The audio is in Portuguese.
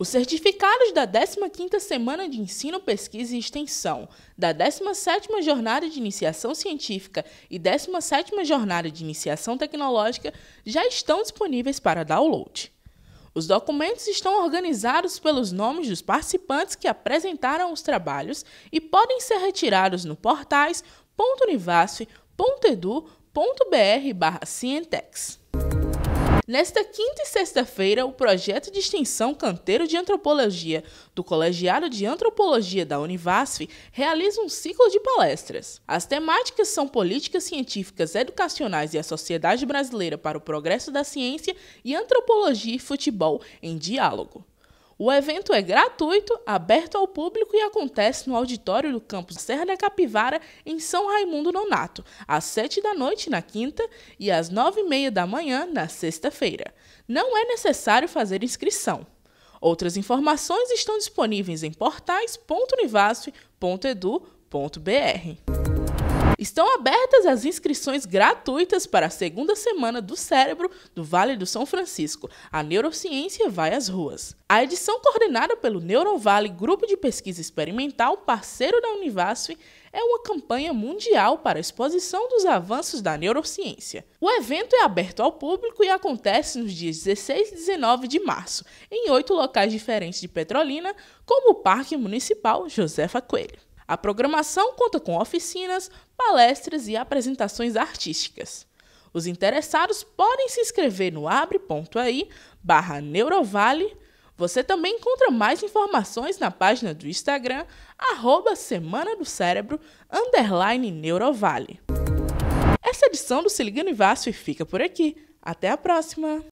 Os certificados da 15ª Semana de Ensino, Pesquisa e Extensão, da 17ª Jornada de Iniciação Científica e 17ª Jornada de Iniciação Tecnológica já estão disponíveis para download. Os documentos estão organizados pelos nomes dos participantes que apresentaram os trabalhos e podem ser retirados no portais .univasf.edu.br/cientex. Nesta quinta e sexta-feira, o projeto de extensão Canteiro de Antropologia do Colegiado de Antropologia da Univasf realiza um ciclo de palestras. As temáticas são políticas científicas educacionais e a sociedade brasileira para o progresso da ciência e antropologia e futebol em diálogo. O evento é gratuito, aberto ao público e acontece no auditório do campus Serra da Capivara, em São Raimundo Nonato, às 7 da noite na quinta e às 9 e meia da manhã na sexta-feira. Não é necessário fazer inscrição. Outras informações estão disponíveis em portais.univasf.edu.br. Estão abertas as inscrições gratuitas para a segunda semana do Cérebro do Vale do São Francisco. A neurociência vai às ruas. A edição coordenada pelo Neurovale, grupo de pesquisa experimental parceiro da Univasf, é uma campanha mundial para a exposição dos avanços da neurociência. O evento é aberto ao público e acontece nos dias 16 e 19 de março, em oito locais diferentes de Petrolina, como o Parque Municipal Josefa Coelho. A programação conta com oficinas, palestras e apresentações artísticas. Os interessados podem se inscrever no abre.ai barra Neurovale. Você também encontra mais informações na página do Instagram, arroba Semana do Cérebro, underline Neurovale. Essa edição do Se Liga no Vasco fica por aqui. Até a próxima!